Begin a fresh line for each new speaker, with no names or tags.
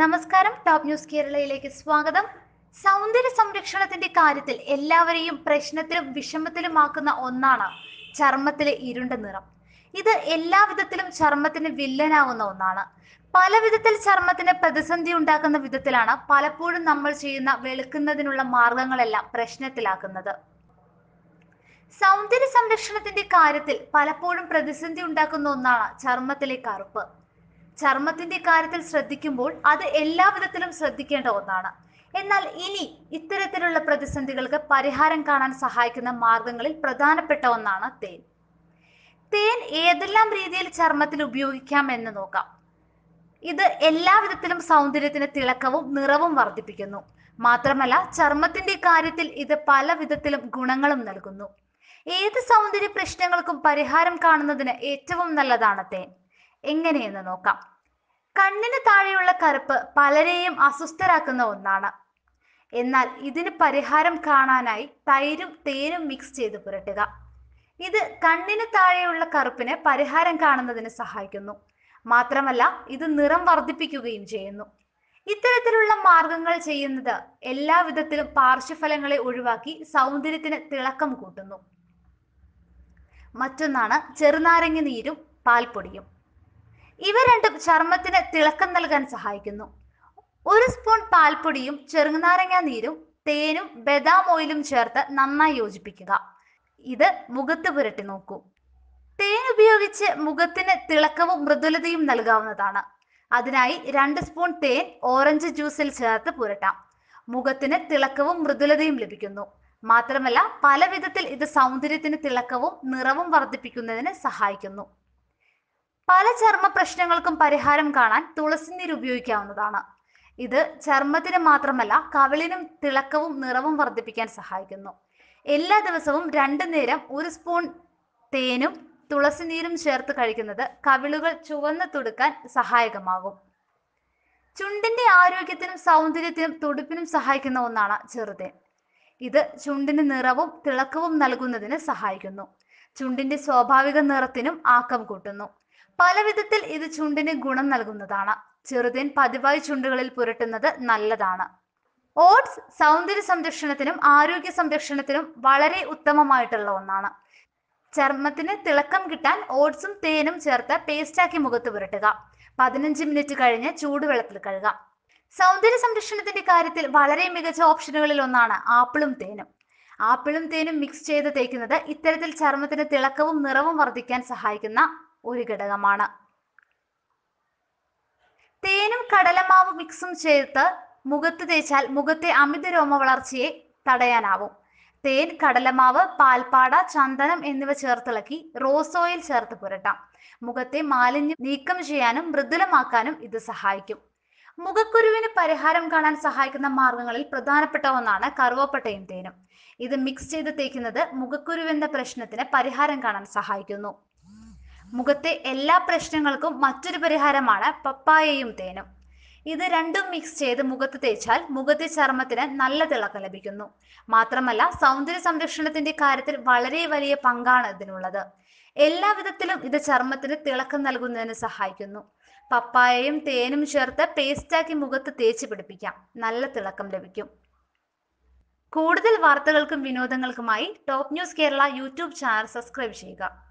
നമസ്കാരം top news കേരളയിലേക്ക് സ്വാഗതം സൗന്ദര്യ സംരക്ഷണത്തിന്റെ കാര്യത്തിൽ എല്ലാവരെയും പ്രശ്നത്തിലും വിഷമത്തിലുമാക്കുന്ന ഒന്നാണ് ചർമ്മത്തിലെ ഇരുണ്ട നിറം ഇത് എല്ലാ വിധത്തിലും ചർമ്മത്തിന് വില്ലനാവുന്ന ഒന്നാണ് പല വിധത്തിൽ ചർമ്മത്തിന് പ്രതിസന്ധി ഉണ്ടാക്കുന്ന വിധത്തിലാണ് പലപ്പോഴും നമ്മൾ ചെയ്യുന്ന വെളുക്കുന്നതിനുള്ള മാർഗങ്ങളെല്ലാം പ്രശ്നത്തിലാക്കുന്നത് സൗന്ദര്യ സംരക്ഷണത്തിന്റെ കാര്യത്തിൽ പലപ്പോഴും പ്രതിസന്ധി ഉണ്ടാക്കുന്ന ഒന്നാണ് ചർമ്മത്തിലെ കറുപ്പ് ചർമ്മത്തിന്റെ കാര്യത്തിൽ ശ്രദ്ധിക്കുമ്പോൾ അത് എല്ലാവിധത്തിലും ശ്രദ്ധിക്കേണ്ട ഒന്നാണ് എന്നാൽ ഇനി ഇത്തരത്തിലുള്ള പ്രതിസന്ധികൾക്ക് പരിഹാരം കാണാൻ സഹായിക്കുന്ന മാർഗങ്ങളിൽ പ്രധാനപ്പെട്ട ഒന്നാണ് തേൻ തേൻ ഏതെല്ലാം രീതിയിൽ ചർമ്മത്തിൽ ഉപയോഗിക്കാം എന്ന് നോക്കാം ഇത് എല്ലാവിധത്തിലും സൗന്ദര്യത്തിന് തിളക്കവും നിറവും വർദ്ധിപ്പിക്കുന്നു മാത്രമല്ല ചർമ്മത്തിന്റെ കാര്യത്തിൽ ഇത് പല വിധത്തിലും ഗുണങ്ങളും നൽകുന്നു ഏത് സൗന്ദര്യ പ്രശ്നങ്ങൾക്കും പരിഹാരം കാണുന്നതിന് ഏറ്റവും നല്ലതാണ് തേൻ എങ്ങനെയെന്ന് നോക്കാം കണ്ണിന് താഴെയുള്ള കറുപ്പ് പലരെയും അസ്വസ്ഥരാക്കുന്ന ഒന്നാണ് എന്നാൽ ഇതിന് പരിഹാരം കാണാനായി തൈരും തേനും മിക്സ് ചെയ്ത് പുരട്ടുക ഇത് കണ്ണിന് താഴെയുള്ള കറുപ്പിന് പരിഹാരം കാണുന്നതിന് സഹായിക്കുന്നു മാത്രമല്ല ഇത് നിറം വർദ്ധിപ്പിക്കുകയും ചെയ്യുന്നു ഇത്തരത്തിലുള്ള മാർഗങ്ങൾ ചെയ്യുന്നത് എല്ലാ വിധത്തിലും പാർശ്വഫലങ്ങളെ ഒഴിവാക്കി സൗന്ദര്യത്തിന് തിളക്കം കൂട്ടുന്നു മറ്റൊന്നാണ് ചെറുനാരങ്ങ നീരും പാൽപ്പൊടിയും ഇവ രണ്ടും ചർമ്മത്തിന് തിളക്കം നൽകാൻ സഹായിക്കുന്നു ഒരു സ്പൂൺ പാൽപ്പൊടിയും ചെറുനാരങ്ങ നീരും തേനും ബദാം ഓയിലും ചേർത്ത് നന്നായി യോജിപ്പിക്കുക ഇത് മുഖത്ത് പുരട്ടി നോക്കൂ തേൻ ഉപയോഗിച്ച് മുഖത്തിന് തിളക്കവും മൃദുലതയും നൽകാവുന്നതാണ് അതിനായി രണ്ട് സ്പൂൺ തേൻ ഓറഞ്ച് ജ്യൂസിൽ ചേർത്ത് പുരട്ടാം മുഖത്തിന് തിളക്കവും മൃദുലതയും ലഭിക്കുന്നു മാത്രമല്ല പല വിധത്തിൽ ഇത് സൗന്ദര്യത്തിന് തിളക്കവും നിറവും വർദ്ധിപ്പിക്കുന്നതിന് സഹായിക്കുന്നു പല ചർമ്മ പ്രശ്നങ്ങൾക്കും പരിഹാരം കാണാൻ തുളസി നീര് ഉപയോഗിക്കാവുന്നതാണ് ഇത് ചർമ്മത്തിന് മാത്രമല്ല കവിളിനും തിളക്കവും നിറവും വർദ്ധിപ്പിക്കാൻ സഹായിക്കുന്നു എല്ലാ ദിവസവും രണ്ടു നേരം ഒരു സ്പൂൺ തേനും തുളസി നീരും ചേർത്ത് കഴിക്കുന്നത് കവിളുകൾ ചുവന്ന് തുടുക്കാൻ സഹായകമാകും ചുണ്ടിന്റെ ആരോഗ്യത്തിനും സൗന്ദര്യത്തിനും തുടുപ്പിനും സഹായിക്കുന്ന ഒന്നാണ് ചെറുതേൻ ഇത് ചുണ്ടിന് നിറവും തിളക്കവും നൽകുന്നതിന് സഹായിക്കുന്നു ചുണ്ടിന്റെ സ്വാഭാവിക നിറത്തിനും ആക്കം കൂട്ടുന്നു വിധത്തിൽ ഇത് ചുണ്ടിന് ഗുണം നൽകുന്നതാണ് ചെറുതിൻ പതിവായി ചുണ്ടുകളിൽ പുരട്ടുന്നത് നല്ലതാണ് ഓട്സ് സൗന്ദര്യ സംരക്ഷണത്തിനും ആരോഗ്യ സംരക്ഷണത്തിനും വളരെ ഉത്തമമായിട്ടുള്ള ഒന്നാണ് ചർമ്മത്തിന് തിളക്കം കിട്ടാൻ ഓട്സും തേനും ചേർത്ത് പേസ്റ്റാക്കി മുഖത്ത് പുരട്ടുക പതിനഞ്ച് മിനിറ്റ് കഴിഞ്ഞ് ചൂടുവെള്ളത്തിൽ കഴുകാം സൗന്ദര്യ സംരക്ഷണത്തിന്റെ കാര്യത്തിൽ വളരെ മികച്ച ഓപ്ഷനുകളിൽ ഒന്നാണ് ആപ്പിളും തേനും ആപ്പിളും തേനും മിക്സ് ചെയ്ത് തേക്കുന്നത് ഇത്തരത്തിൽ ചർമ്മത്തിന് തിളക്കവും നിറവും വർദ്ധിക്കാൻ സഹായിക്കുന്ന ഒരു ഘടകമാണ് തേനും കടലമാവ് മിക്സും ചേർത്ത് മുഖത്ത് തേച്ചാൽ മുഖത്തെ അമിത രോമ വളർച്ചയെ തടയാനാവും തേൻ കടലമാവ് പാൽപ്പാട ചന്ദനം എന്നിവ ചേർത്തിളക്കി റോസ് ഓയിൽ ചേർത്ത് പുരട്ടാം മുഖത്തെ മാലിന്യം നീക്കം ചെയ്യാനും മൃദുലമാക്കാനും ഇത് സഹായിക്കും മുഖക്കുരുവിന് പരിഹാരം കാണാൻ സഹായിക്കുന്ന മാർഗങ്ങളിൽ പ്രധാനപ്പെട്ട ഒന്നാണ് കറുവപ്പട്ടയും തേനും ഇത് മിക്സ് ചെയ്ത് തേക്കുന്നത് മുഖക്കുരുവിന്റെ പ്രശ്നത്തിന് പരിഹാരം കാണാൻ സഹായിക്കുന്നു മുഖത്തെ എല്ലാ പ്രശ്നങ്ങൾക്കും മറ്റൊരു പരിഹാരമാണ് പപ്പായയും തേനും ഇത് രണ്ടും മിക്സ് ചെയ്ത് മുഖത്ത് തേച്ചാൽ മുഖത്തെ ചർമ്മത്തിന് നല്ല തിളക്കം ലഭിക്കുന്നു മാത്രമല്ല സൗന്ദര്യ സംരക്ഷണത്തിന്റെ കാര്യത്തിൽ വളരെ വലിയ പങ്കാണ് ഇതിനുള്ളത് എല്ലാ വിധത്തിലും ഇത് ചർമ്മത്തിന് തിളക്കം നൽകുന്നതിന് സഹായിക്കുന്നു പപ്പായയും തേനും ചേർത്ത് പേസ്റ്റാക്കി മുഖത്ത് തേച്ച് പിടിപ്പിക്കാം നല്ല തിളക്കം ലഭിക്കും കൂടുതൽ വാർത്തകൾക്കും വിനോദങ്ങൾക്കുമായി top news Kerala YouTube channel subscribe ചെയ്യുക